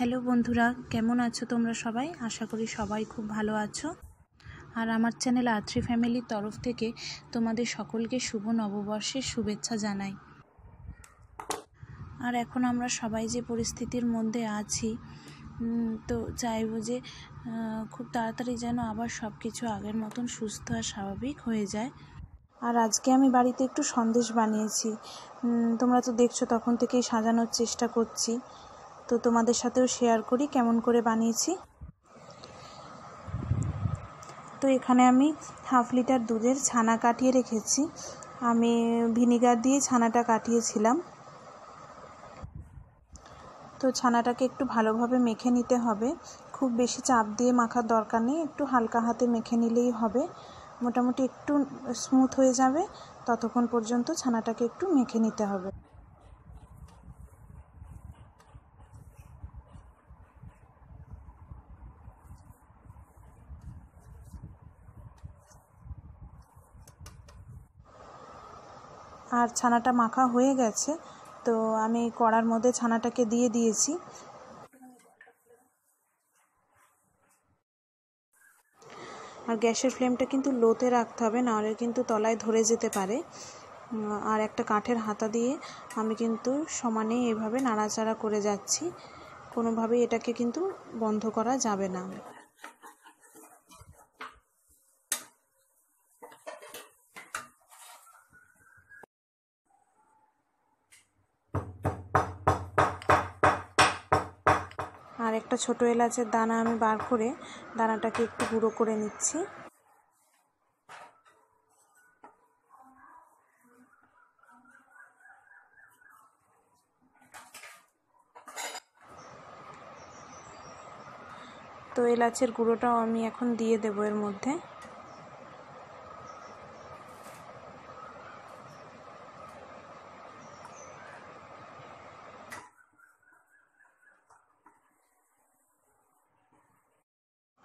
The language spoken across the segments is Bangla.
হ্যালো বন্ধুরা কেমন আছো তোমরা সবাই আশা করি সবাই খুব ভালো আছো আর আমার চ্যানেল আত্রি ফ্যামিলির তরফ থেকে তোমাদের সকলকে শুভ নববর্ষের শুভেচ্ছা জানাই আর এখন আমরা সবাই যে পরিস্থিতির মধ্যে আছি তো চাইব যে খুব তাড়াতাড়ি যেন আবার সব কিছু আগের মতন সুস্থ আর স্বাভাবিক হয়ে যায় আর আজকে আমি বাড়িতে একটু সন্দেশ বানিয়েছি তোমরা তো দেখছো তখন থেকেই সাজানোর চেষ্টা করছি তো তোমাদের সাথেও শেয়ার করি কেমন করে বানিয়েছি তো এখানে আমি হাফ লিটার দুধের ছানা কাটিয়ে রেখেছি আমি ভিনিগার দিয়ে ছানাটা কাটিয়েছিলাম তো ছানাটাকে একটু ভালোভাবে মেখে নিতে হবে খুব বেশি চাপ দিয়ে মাখার দরকার নেই একটু হালকা হাতে মেখে নিলেই হবে মোটামুটি একটু স্মুথ হয়ে যাবে ততক্ষণ পর্যন্ত ছানাটাকে একটু মেখে নিতে হবে আর ছানাটা মাখা হয়ে গেছে তো আমি কড়ার মধ্যে ছানাটাকে দিয়ে দিয়েছি আর গ্যাসের ফ্লেমটা কিন্তু লোতে রাখতে হবে নাহলে কিন্তু তলায় ধরে যেতে পারে আর একটা কাঠের হাতা দিয়ে আমি কিন্তু সমানে এভাবে নাড়াচাড়া করে যাচ্ছি কোনোভাবেই এটাকে কিন্তু বন্ধ করা যাবে না আর একটা ছোট এলাচের দানা আমি বার করে দানাটাকে একটু গুঁড়ো করে নিচ্ছি তো এলাচের গুঁড়োটাও আমি এখন দিয়ে দেবো এর মধ্যে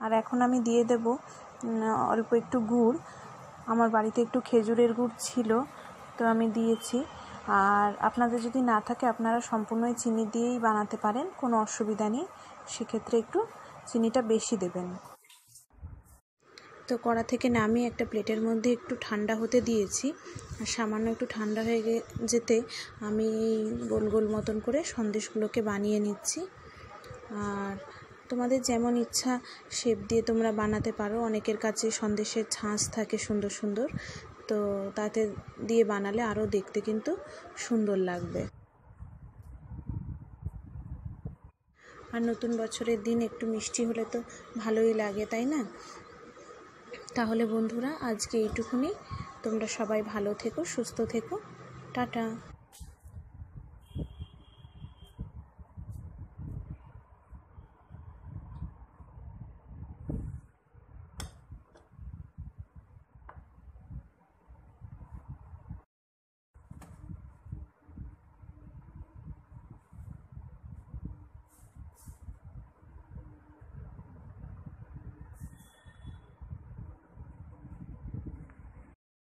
আর এখন আমি দিয়ে দেব অল্প একটু গুড় আমার বাড়িতে একটু খেজুরের গুড় ছিল তো আমি দিয়েছি আর আপনাদের যদি না থাকে আপনারা সম্পূর্ণই চিনি দিয়েই বানাতে পারেন কোনো অসুবিধা নেই সেক্ষেত্রে একটু চিনিটা বেশি দেবেন তো কড়া থেকে নামিয়ে একটা প্লেটের মধ্যে একটু ঠান্ডা হতে দিয়েছি আর সামান্য একটু ঠান্ডা হয়ে যেতে আমি গোল গোল মতন করে সন্দেশগুলোকে বানিয়ে নিচ্ছি আর তোমাদের যেমন ইচ্ছা শেপ দিয়ে তোমরা বানাতে পারো অনেকের কাছে সন্দেশের ছাঁচ থাকে সুন্দর সুন্দর তো তাতে দিয়ে বানালে আরও দেখতে কিন্তু সুন্দর লাগবে আর নতুন বছরের দিন একটু মিষ্টি হলে তো ভালোই লাগে তাই না তাহলে বন্ধুরা আজকে এইটুকুনি তোমরা সবাই ভালো থেকো সুস্থ থেকো টাটা